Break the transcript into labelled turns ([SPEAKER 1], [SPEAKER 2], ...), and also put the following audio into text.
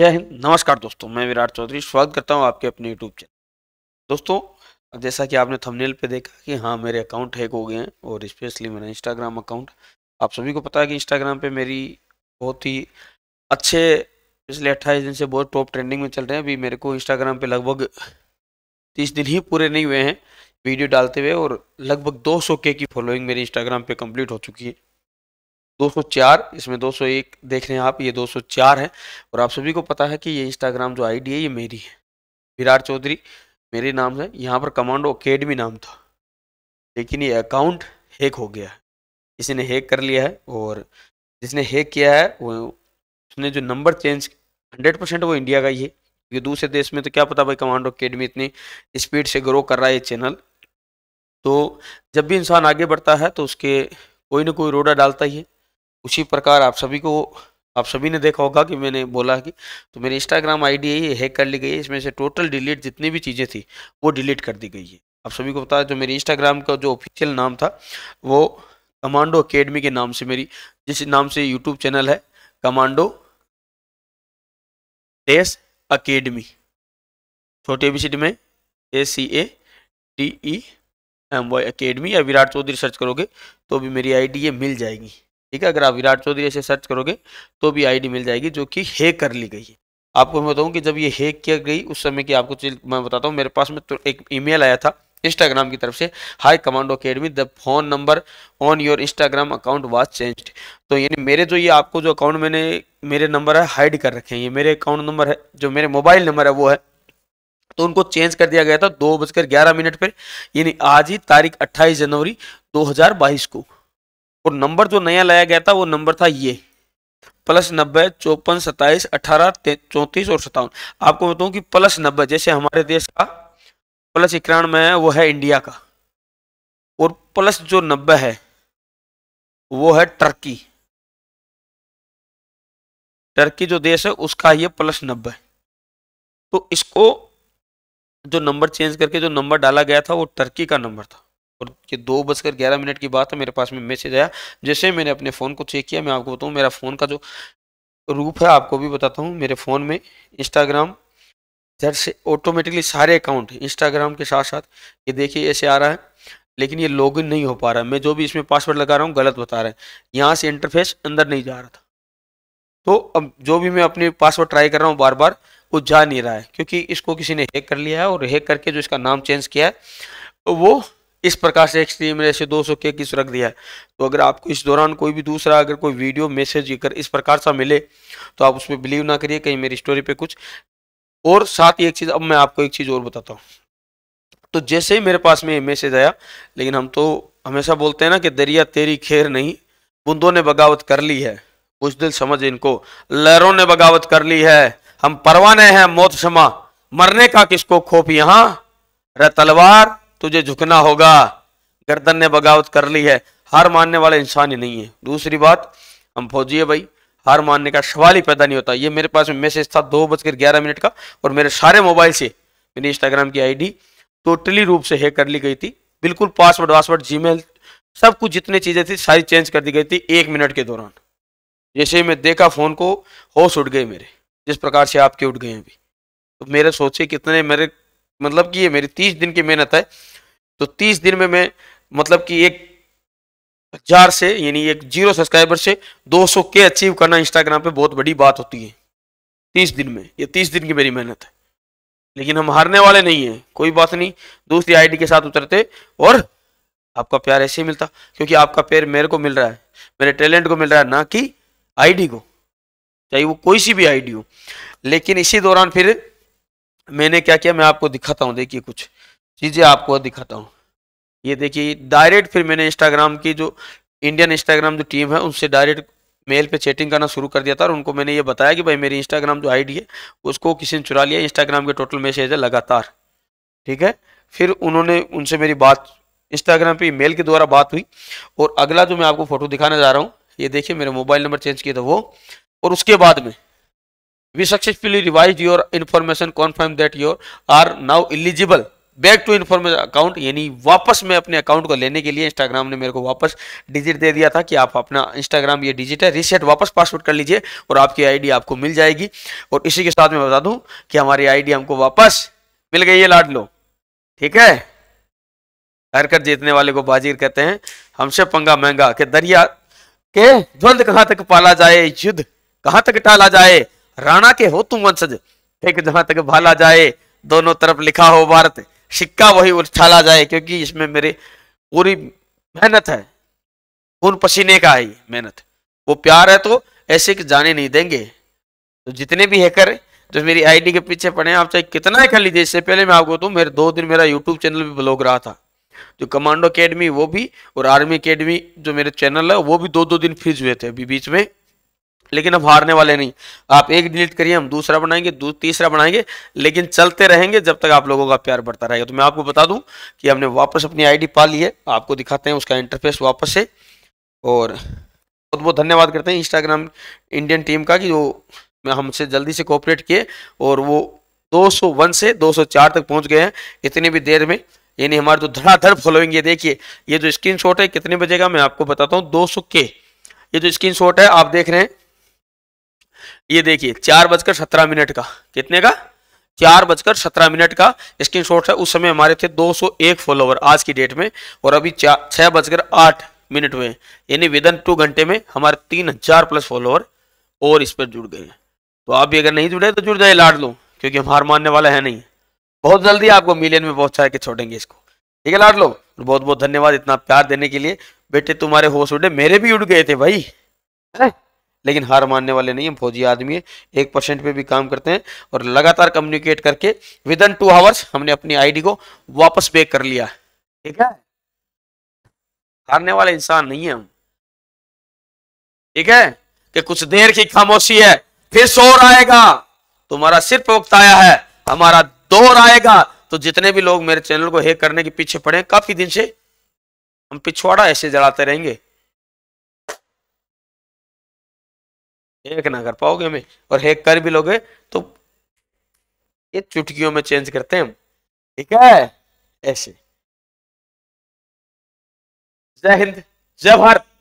[SPEAKER 1] जय हिंद नमस्कार दोस्तों मैं विराट चौधरी स्वागत करता हूं आपके अपने यूट्यूब चैनल दोस्तों जैसा कि आपने थंबनेल पे देखा कि हाँ मेरे अकाउंट हैक हो गए हैं और स्पेशली मेरा इंस्टाग्राम अकाउंट आप सभी को पता है कि इंस्टाग्राम पे मेरी बहुत ही अच्छे पिछले अट्ठाईस दिन से बहुत टॉप ट्रेंडिंग में चल रहे हैं अभी मेरे को इंस्टाग्राम पर लगभग तीस दिन ही पूरे नहीं हुए हैं वीडियो डालते हुए और लगभग दो के की फॉलोइंग मेरी इंस्टाग्राम पर कम्प्लीट हो चुकी है 204 इसमें 201 देख रहे हैं आप ये 204 है और आप सभी को पता है कि ये इंस्टाग्राम जो आईडी है ये मेरी है विराट चौधरी मेरे नाम से यहाँ पर कमांडो अकेडमी नाम था लेकिन ये अकाउंट हैक हो गया है किसी ने हैक कर लिया है और जिसने हैक किया है वो उसने जो नंबर चेंज हंड्रेड परसेंट वो इंडिया का ही है क्योंकि दूसरे देश में तो क्या पता भाई कमांडो अकेडमी इतनी स्पीड से ग्रो कर रहा है ये चैनल तो जब भी इंसान आगे बढ़ता है तो उसके कोई ना कोई रोड़ा डालता ही है उसी प्रकार आप सभी को आप सभी ने देखा होगा कि मैंने बोला कि तो मेरी इंस्टाग्राम आईडी है हैक कर ली गई है इसमें से टोटल डिलीट जितनी भी चीज़ें थी वो डिलीट कर दी गई है आप सभी को बताया जो मेरे इंस्टाग्राम का जो ऑफिशियल नाम था वो कमांडो अकेडमी के नाम से मेरी जिस नाम से यूट्यूब चैनल है कमांडो एस अकेडमी छोटे बी में A C A T E M Y academy या विराट चौधरी सर्च करोगे तो भी मेरी आईडी ये मिल जाएगी ठीक है अगर आप विराट चौधरी ऐसे सर्च करोगे तो भी आईडी मिल जाएगी जो कि हैक कर ली गई है आपको मैं बताऊँ कि जब ये हैक किया गई उस समय की आपको चीज मैं बताता हूँ मेरे पास में तो एक ईमेल आया था इंस्टाग्राम की तरफ से hi commando academy the phone number on your Instagram account was change तो यानी मेरे जो ये आपको जो अकाउंट मैंने मेरे नंबर है हाइड कर रखे हैं ये मेरे अकाउंट नंबर है जो मेरे मोबाइल नंबर है वो है तो उनको चेंज कर दिया गया था दो बजकर ग्यारह मिनट पर यानी आज ही तारीख अट्ठाईस जनवरी दो को और नंबर जो नया लाया गया था वो नंबर था ये प्लस नब्बे चौपन सत्ताईस अठारह चौंतीस और सत्तावन आपको बताऊं कि प्लस नब्बे जैसे हमारे देश का प्लस इक्यानवे है वो है इंडिया का और प्लस जो नब्बे है वो है टर्की टर्की जो देश है उसका ये प्लस नब्बे तो इसको जो नंबर चेंज करके जो नंबर डाला गया था वो टर्की का नंबर था और ये दो बजकर ग्यारह मिनट की बात है मेरे पास में मैसेज आया जैसे मैंने अपने फ़ोन को चेक किया मैं आपको बताऊँ मेरा फ़ोन का जो रूप है आपको भी बताता हूँ मेरे फ़ोन में इंस्टाग्राम इधर से ऑटोमेटिकली सारे अकाउंट इंस्टाग्राम के साथ साथ ये देखिए ऐसे आ रहा है लेकिन ये लॉगिन नहीं हो पा रहा है मैं जो भी इसमें पासवर्ड लगा रहा हूँ गलत बता रहा है यहाँ से इंटरफेस अंदर नहीं जा रहा था तो अब जो भी मैं अपने पासवर्ड ट्राई कर रहा हूँ बार बार वो जा नहीं रहा है क्योंकि इसको किसी ने हैक कर लिया है और हैक करके जो इसका नाम चेंज किया है वो इस प्रकार से एक्सट्रीम रेशो दो सौ के किस रख दिया है तो अगर आपको इस दौरान कोई भी दूसरा अगर कोई वीडियो मैसेज अगर इस प्रकार सा मिले तो आप उसमें बिलीव ना करिए कहीं मेरी स्टोरी पे कुछ और साथ ही एक चीज़ अब मैं आपको एक चीज़ और बताता हूँ तो जैसे ही मेरे पास में मैसेज आया लेकिन हम तो हमेशा बोलते हैं ना कि दरिया तेरी खेर नहीं बुंदों ने बगावत कर ली है कुछ दिल समझ इनको लहरों ने बगावत कर ली है हम परवाने हैं मौत समा मरने का किसको खोप यहां रे तलवार तुझे झुकना होगा गर्दन ने बगावत कर ली है हार मानने वाला इंसान ही नहीं है दूसरी बात हम फौजी है भाई हार मानने का सवाल ही पैदा नहीं होता ये मेरे पास मैसेज था दो बजकर ग्यारह मिनट का और मेरे सारे मोबाइल से मेरी इंस्टाग्राम की आईडी टोटली रूप से हैक कर ली गई थी बिल्कुल पासवर्ड वासवर्ड जी सब कुछ जितनी चीज़ें थी सारी चेंज कर दी गई थी एक मिनट के दौरान जैसे ही मैं देखा फ़ोन को होश उठ गए मेरे जिस प्रकार से आपके उठ गए अभी तो मेरे सोचे कितने मेरे मतलब कि ये मेरी तीस दिन की मेहनत है तो तीस दिन में मैं मतलब कि एक हजार से यानी एक जीरो सब्सक्राइबर से दो सौ के अचीव करना इंस्टाग्राम पे बहुत बड़ी बात होती है तीस दिन में ये तीस दिन की मेरी मेहनत है लेकिन हम हारने वाले नहीं है कोई बात नहीं दूसरी आईडी के साथ उतरते और आपका प्यार ऐसे ही मिलता क्योंकि आपका प्यार मेरे को मिल रहा है मेरे टैलेंट को मिल रहा है ना कि आईडी को चाहे वो कोई सी भी आईडी हो लेकिन इसी दौरान फिर मैंने क्या किया मैं आपको दिखाता हूँ देखिए कुछ चीज़ें आपको दिखाता हूँ ये देखिए डायरेक्ट फिर मैंने इंस्टाग्राम की जो इंडियन इंस्टाग्राम जो टीम है उनसे डायरेक्ट मेल पे चैटिंग करना शुरू कर दिया था और उनको मैंने ये बताया कि भाई मेरी इंस्टाग्राम जो आईडी है उसको किसी ने चुरा लिया इंस्टाग्राम के टोटल मैसेज है लगातार ठीक है फिर उन्होंने उनसे मेरी बात इंस्टाग्राम पे मेल के द्वारा बात हुई और अगला जो मैं आपको फ़ोटो दिखाने जा रहा हूँ ये देखिए मेरा मोबाइल नंबर चेंज किया था वो और उसके बाद में we successfully revised your information confirm that you are now eligible back to information account यानी वापस मैं अपने अकाउंट को लेने के लिए इंस्टाग्राम ने मेरे को वापस डिजिट दे दिया था कि आप अपना इंस्टाग्राम ये डिजिट है रिसेट वापस पासवर्ड कर लीजिए और आपकी आईडी आपको मिल जाएगी और इसी के साथ मैं बता दूं कि हमारी आईडी हमको वापस मिल गई है लाड लो ठीक है हरकत जीतने वाले को बाजीर कहते हैं हमसे पंगा महंगा के दरिया के द्वंद कहाँ तक पाला जाए युद्ध कहाँ तक टाला जाए राणा के हो तुम वंशज एक जहां तक भाला जाए दोनों तरफ लिखा हो भारत सिक्का वही उछाला जाए क्योंकि इसमें मेरी पूरी मेहनत है खून पसीने का ही मेहनत वो प्यार है तो ऐसे कि जाने नहीं देंगे तो जितने भी हैकर जो मेरी आईडी के पीछे पड़े आप चाहे कितना ही कर लीजिए इससे पहले मैं आपको तो मेरे दो दिन मेरा यूट्यूब चैनल भी ब्लॉग रहा था जो कमांडो अकेडमी वो भी और आर्मी अकेडमी जो मेरे चैनल है वो भी दो दो दिन फ्रीज हुए थे अभी बीच में लेकिन अब हारने वाले नहीं आप एक डिलीट करिए हम दूसरा बनाएंगे दू, तीसरा बनाएंगे लेकिन चलते रहेंगे जब तक आप लोगों का प्यार बढ़ता रहेगा तो मैं आपको बता दूं कि हमने वापस अपनी आईडी पा ली है आपको दिखाते हैं उसका इंटरफेस वापस से और बहुत बहुत धन्यवाद करते हैं इंस्टाग्राम इंडियन टीम का कि वो हमसे जल्दी से कॉपरेट किए और वो दो से दो तक पहुँच गए हैं इतनी भी देर में यानी हमारे जो धड़ाधड़ फॉलोइंग ये देखिए ये जो स्क्रीन है कितने बजे का मैं आपको बताता हूँ दो के ये जो स्क्रीन है आप देख रहे हैं ये देखिए चार बजकर सत्रह मिनट का कितने का चार बजकर सत्रह मिनट का स्क्रीन है उस समय हमारे थे 201 फॉलोवर आज की डेट में और अभी छह बजकर आठ मिनट हुए यानी विद इन टू घंटे में हमारे तीन हजार प्लस फॉलोवर और इस पर जुड़ गए हैं तो आप भी अगर नहीं जुड़े तो जुड़ जाए लाड लो क्योंकि हम हार मानने वाला है नहीं बहुत जल्दी आपको मिलियन में बहुत के छोड़ेंगे इसको ठीक है लाड लो बहुत बहुत धन्यवाद इतना प्यार देने के लिए बेटे तुम्हारे होश उड़े मेरे भी उड़ गए थे भाई है लेकिन हार मानने वाले नहीं हम फौजी आदमी है एक परसेंट पे भी काम करते हैं और लगातार कम्युनिकेट करके विद इन टू आवर्स हमने अपनी आईडी को वापस बैक कर लिया ठीक है हारने वाले इंसान नहीं है हम ठीक है कि कुछ देर की खामोशी है फिर शोर आएगा तुम्हारा सिर्फ वक्त आया है हमारा दौर आएगा तो जितने भी लोग मेरे चैनल को हैक करने के पीछे पड़े काफी दिन से हम पिछवाड़ा ऐसे जलाते रहेंगे हैक ना कर पाओगे हमें और हैक कर भी लोगे तो ये चुटकियों में चेंज करते हैं हम ठीक है ऐसे जय हिंद जय भारत